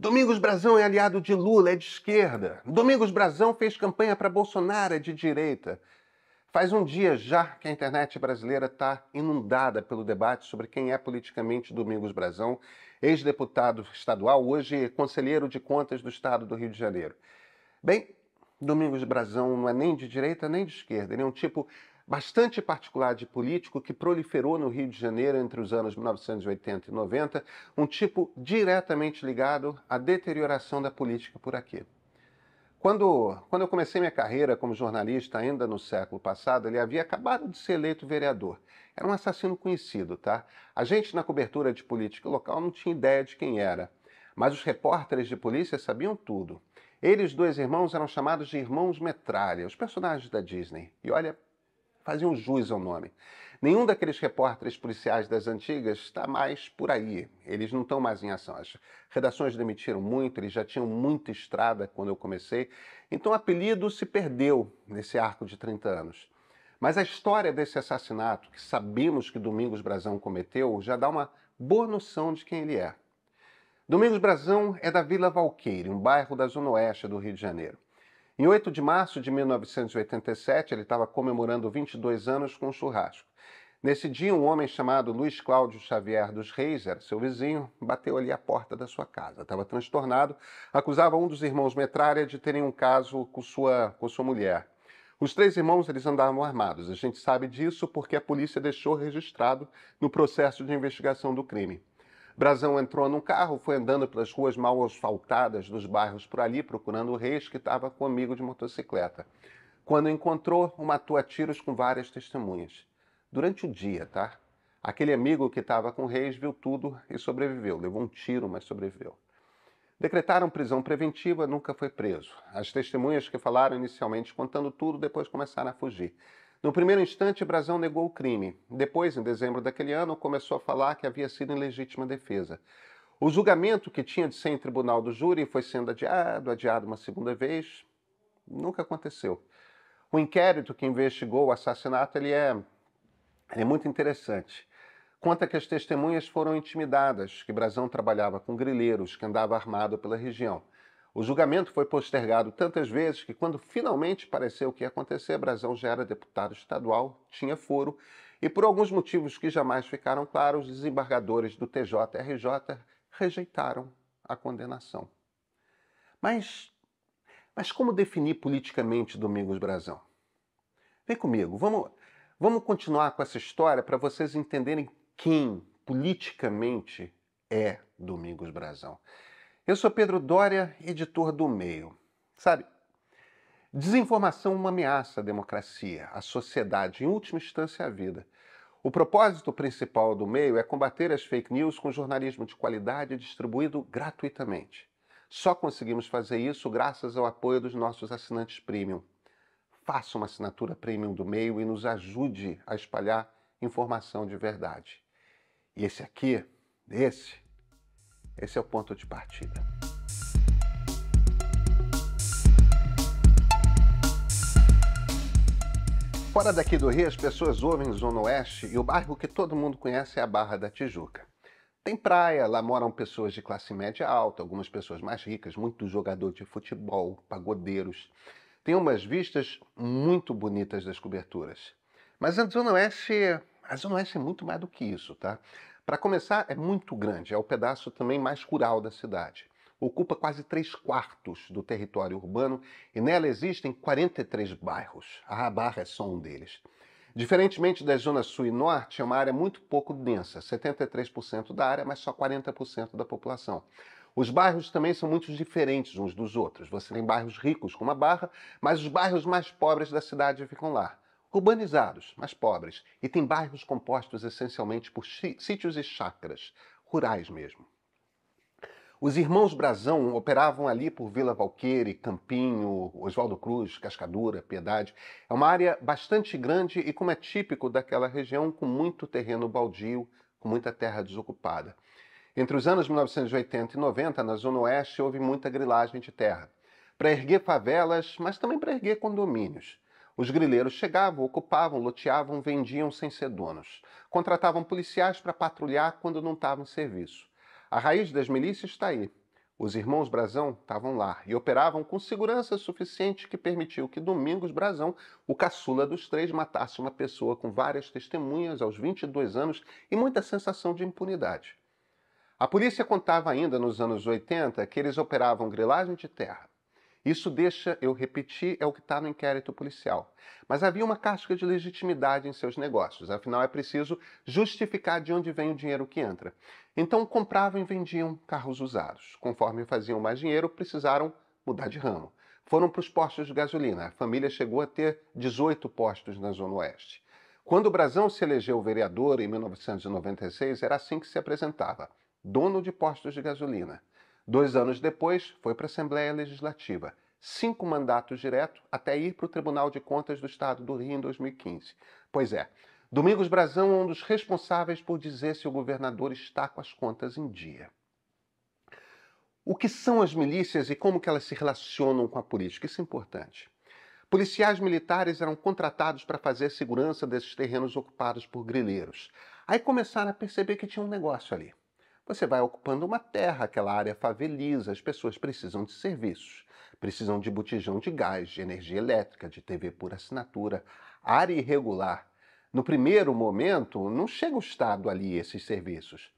Domingos Brazão é aliado de Lula, é de esquerda. Domingos Brazão fez campanha para Bolsonaro, é de direita. Faz um dia já que a internet brasileira está inundada pelo debate sobre quem é politicamente Domingos Brazão, ex-deputado estadual, hoje conselheiro de contas do estado do Rio de Janeiro. Bem, Domingos Brazão não é nem de direita nem de esquerda, ele é um tipo bastante particular de político que proliferou no Rio de Janeiro entre os anos 1980 e 90, um tipo diretamente ligado à deterioração da política por aqui. Quando, quando eu comecei minha carreira como jornalista, ainda no século passado, ele havia acabado de ser eleito vereador. Era um assassino conhecido, tá? A gente na cobertura de política local não tinha ideia de quem era, mas os repórteres de polícia sabiam tudo. Eles, dois irmãos, eram chamados de irmãos metralha, os personagens da Disney. E olha, faziam jus ao nome. Nenhum daqueles repórteres policiais das antigas está mais por aí. Eles não estão mais em ação. As redações demitiram muito, eles já tinham muita estrada quando eu comecei. Então o apelido se perdeu nesse arco de 30 anos. Mas a história desse assassinato, que sabemos que Domingos Brazão cometeu, já dá uma boa noção de quem ele é. Domingos Brazão é da Vila Valqueire, um bairro da Zona Oeste do Rio de Janeiro. Em 8 de março de 1987, ele estava comemorando 22 anos com um churrasco. Nesse dia, um homem chamado Luiz Cláudio Xavier dos Reis, era seu vizinho, bateu ali a porta da sua casa. Estava transtornado, acusava um dos irmãos Metralha de terem um caso com sua, com sua mulher. Os três irmãos eles andavam armados. A gente sabe disso porque a polícia deixou registrado no processo de investigação do crime. Brazão entrou num carro, foi andando pelas ruas mal asfaltadas dos bairros por ali, procurando o Reis, que estava com amigo de motocicleta. Quando encontrou, o matou a tiros com várias testemunhas. Durante o dia, tá? Aquele amigo que estava com o Reis viu tudo e sobreviveu. Levou um tiro, mas sobreviveu. Decretaram prisão preventiva, nunca foi preso. As testemunhas que falaram inicialmente contando tudo, depois começaram a fugir. No primeiro instante, Brazão negou o crime. Depois, em dezembro daquele ano, começou a falar que havia sido em legítima defesa. O julgamento, que tinha de ser em tribunal do júri, foi sendo adiado, adiado uma segunda vez. Nunca aconteceu. O inquérito que investigou o assassinato ele é, ele é muito interessante. Conta que as testemunhas foram intimidadas, que Brazão trabalhava com grileiros, que andava armado pela região. O julgamento foi postergado tantas vezes que, quando finalmente pareceu que ia acontecer, Brasão já era deputado estadual, tinha foro, e por alguns motivos que jamais ficaram claros, os desembargadores do TJRJ rejeitaram a condenação. Mas, mas como definir politicamente Domingos Brasão? Vem comigo, vamos, vamos continuar com essa história para vocês entenderem quem politicamente é Domingos Brasão. Eu sou Pedro Dória, editor do Meio. Sabe, desinformação é uma ameaça à democracia, à sociedade, em última instância à vida. O propósito principal do Meio é combater as fake news com jornalismo de qualidade distribuído gratuitamente. Só conseguimos fazer isso graças ao apoio dos nossos assinantes premium. Faça uma assinatura premium do Meio e nos ajude a espalhar informação de verdade. E esse aqui, esse esse é o ponto de partida. Fora daqui do Rio, as pessoas ouvem Zona Oeste e o bairro que todo mundo conhece é a Barra da Tijuca. Tem praia, lá moram pessoas de classe média alta, algumas pessoas mais ricas, muito jogador de futebol, pagodeiros. Tem umas vistas muito bonitas das coberturas. Mas a Zona Oeste, a Zona Oeste é muito mais do que isso, tá? Para começar, é muito grande, é o pedaço também mais rural da cidade. Ocupa quase três quartos do território urbano e nela existem 43 bairros. A Barra é só um deles. Diferentemente das zonas sul e norte, é uma área muito pouco densa, 73% da área, mas só 40% da população. Os bairros também são muito diferentes uns dos outros. Você tem bairros ricos como a Barra, mas os bairros mais pobres da cidade ficam lá urbanizados, mas pobres, e tem bairros compostos essencialmente por sítios e chacras, rurais mesmo. Os irmãos Brazão operavam ali por Vila Valqueire, Campinho, Oswaldo Cruz, Cascadura, Piedade. É uma área bastante grande e, como é típico daquela região, com muito terreno baldio, com muita terra desocupada. Entre os anos 1980 e 90, na Zona Oeste, houve muita grilagem de terra, para erguer favelas, mas também para erguer condomínios. Os grileiros chegavam, ocupavam, loteavam, vendiam sem ser donos. Contratavam policiais para patrulhar quando não estavam em serviço. A raiz das milícias está aí. Os irmãos Brazão estavam lá e operavam com segurança suficiente que permitiu que Domingos Brazão, o caçula dos três, matasse uma pessoa com várias testemunhas aos 22 anos e muita sensação de impunidade. A polícia contava ainda nos anos 80 que eles operavam grilagem de terra, isso deixa, eu repetir, é o que está no inquérito policial. Mas havia uma casca de legitimidade em seus negócios, afinal é preciso justificar de onde vem o dinheiro que entra. Então compravam e vendiam carros usados. Conforme faziam mais dinheiro, precisaram mudar de ramo. Foram para os postos de gasolina. A família chegou a ter 18 postos na Zona Oeste. Quando o Brazão se elegeu vereador em 1996, era assim que se apresentava: dono de postos de gasolina. Dois anos depois, foi para a Assembleia Legislativa, cinco mandatos direto até ir para o Tribunal de Contas do Estado do Rio em 2015. Pois é, Domingos Brazão é um dos responsáveis por dizer se o governador está com as contas em dia. O que são as milícias e como que elas se relacionam com a política? Isso é importante. Policiais militares eram contratados para fazer segurança desses terrenos ocupados por grileiros. Aí começaram a perceber que tinha um negócio ali. Você vai ocupando uma terra, aquela área faveliza, as pessoas precisam de serviços, precisam de botijão de gás, de energia elétrica, de TV por assinatura, área irregular. No primeiro momento, não chega o Estado ali esses serviços.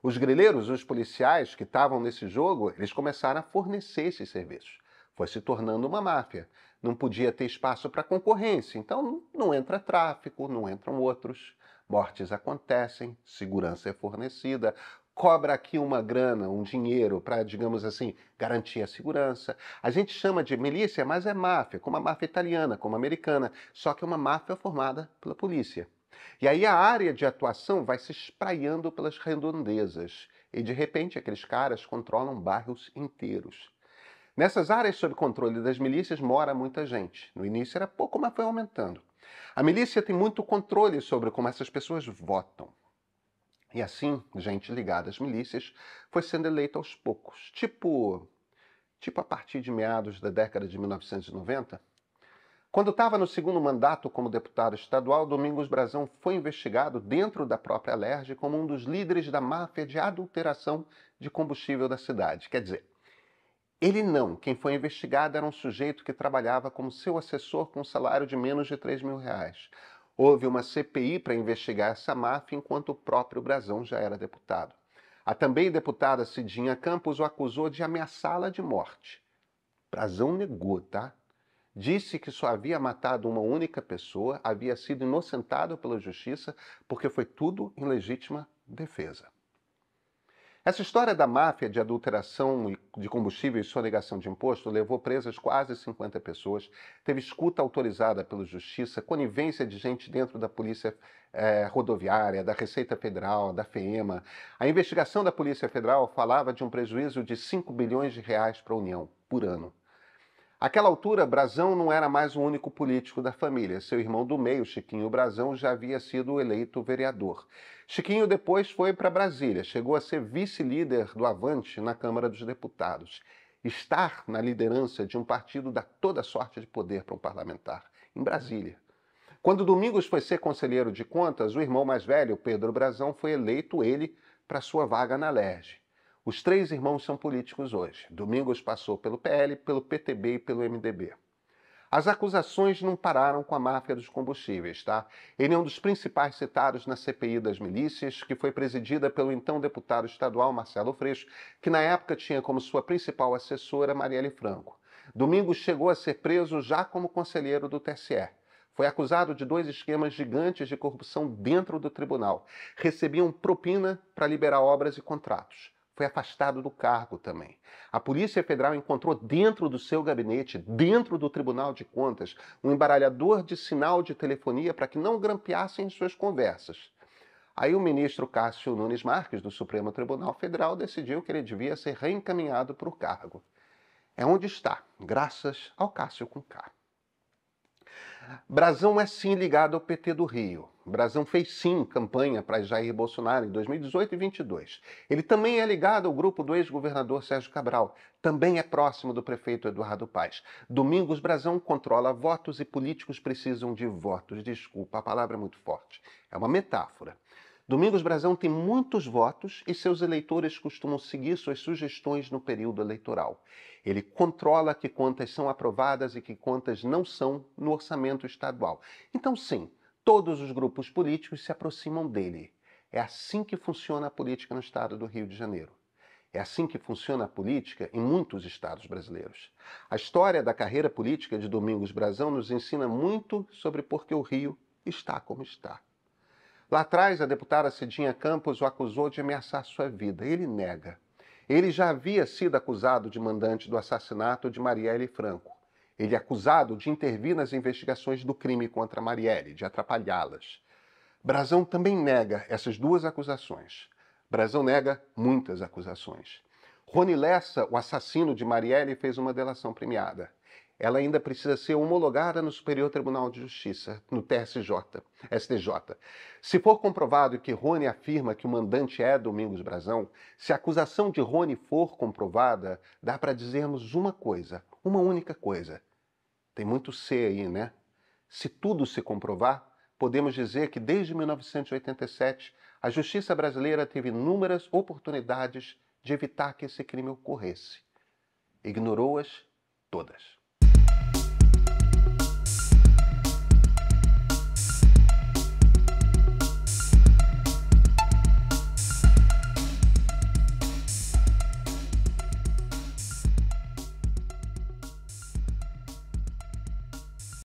Os grileiros, os policiais que estavam nesse jogo, eles começaram a fornecer esses serviços. Foi se tornando uma máfia. Não podia ter espaço para concorrência, então não entra tráfico, não entram outros. Mortes acontecem, segurança é fornecida, cobra aqui uma grana, um dinheiro para, digamos assim, garantir a segurança. A gente chama de milícia, mas é máfia, como a máfia italiana, como a americana, só que é uma máfia formada pela polícia. E aí a área de atuação vai se espraiando pelas redondezas e de repente aqueles caras controlam bairros inteiros. Nessas áreas sob controle das milícias mora muita gente. No início era pouco, mas foi aumentando. A milícia tem muito controle sobre como essas pessoas votam. E assim, gente ligada às milícias foi sendo eleita aos poucos, tipo, tipo a partir de meados da década de 1990. Quando estava no segundo mandato como deputado estadual, Domingos Brazão foi investigado dentro da própria alerj como um dos líderes da máfia de adulteração de combustível da cidade. Quer dizer, ele não. Quem foi investigado era um sujeito que trabalhava como seu assessor com um salário de menos de 3 mil reais. Houve uma CPI para investigar essa máfia enquanto o próprio Brazão já era deputado. A também deputada Cidinha Campos o acusou de ameaçá-la de morte. Brazão negou, tá? Disse que só havia matado uma única pessoa, havia sido inocentado pela justiça porque foi tudo em legítima defesa. Essa história da máfia de adulteração de combustíveis e sonegação de imposto levou presas quase 50 pessoas, teve escuta autorizada pela Justiça, conivência de gente dentro da Polícia eh, Rodoviária, da Receita Federal, da FEMA. A investigação da Polícia Federal falava de um prejuízo de 5 bilhões de reais para a União por ano. Àquela altura, Brazão não era mais o único político da família. Seu irmão do meio, Chiquinho Brazão, já havia sido eleito vereador. Chiquinho depois foi para Brasília, chegou a ser vice-líder do Avante na Câmara dos Deputados. Estar na liderança de um partido dá toda sorte de poder para um parlamentar, em Brasília. Quando Domingos foi ser conselheiro de contas, o irmão mais velho, Pedro Brazão, foi eleito ele para sua vaga na LERJ. Os três irmãos são políticos hoje. Domingos passou pelo PL, pelo PTB e pelo MDB. As acusações não pararam com a máfia dos combustíveis, tá? Ele é um dos principais citados na CPI das milícias, que foi presidida pelo então deputado estadual Marcelo Freixo, que na época tinha como sua principal assessora Marielle Franco. Domingos chegou a ser preso já como conselheiro do TSE. Foi acusado de dois esquemas gigantes de corrupção dentro do tribunal. Recebiam propina para liberar obras e contratos foi afastado do cargo também. A Polícia Federal encontrou dentro do seu gabinete, dentro do Tribunal de Contas, um embaralhador de sinal de telefonia para que não grampeassem suas conversas. Aí o ministro Cássio Nunes Marques, do Supremo Tribunal Federal, decidiu que ele devia ser reencaminhado para o cargo. É onde está, graças ao Cássio com K. Brasão é sim ligado ao PT do Rio. Brasão fez sim campanha para Jair Bolsonaro em 2018 e 2022. Ele também é ligado ao grupo do ex-governador Sérgio Cabral, também é próximo do prefeito Eduardo Paes. Domingos Brasão controla votos e políticos precisam de votos. Desculpa, a palavra é muito forte. É uma metáfora. Domingos Brazão tem muitos votos e seus eleitores costumam seguir suas sugestões no período eleitoral. Ele controla que contas são aprovadas e que contas não são no orçamento estadual. Então, sim, todos os grupos políticos se aproximam dele. É assim que funciona a política no estado do Rio de Janeiro. É assim que funciona a política em muitos estados brasileiros. A história da carreira política de Domingos Brazão nos ensina muito sobre por que o Rio está como está. Lá atrás, a deputada Cidinha Campos o acusou de ameaçar sua vida. Ele nega. Ele já havia sido acusado de mandante do assassinato de Marielle Franco. Ele é acusado de intervir nas investigações do crime contra Marielle, de atrapalhá-las. Brazão também nega essas duas acusações. Brazão nega muitas acusações. Rony Lessa, o assassino de Marielle, fez uma delação premiada ela ainda precisa ser homologada no Superior Tribunal de Justiça, no TSJ, STJ. Se for comprovado que Rony afirma que o mandante é Domingos Brazão, se a acusação de Rony for comprovada, dá para dizermos uma coisa, uma única coisa. Tem muito C aí, né? Se tudo se comprovar, podemos dizer que desde 1987 a justiça brasileira teve inúmeras oportunidades de evitar que esse crime ocorresse. Ignorou-as todas.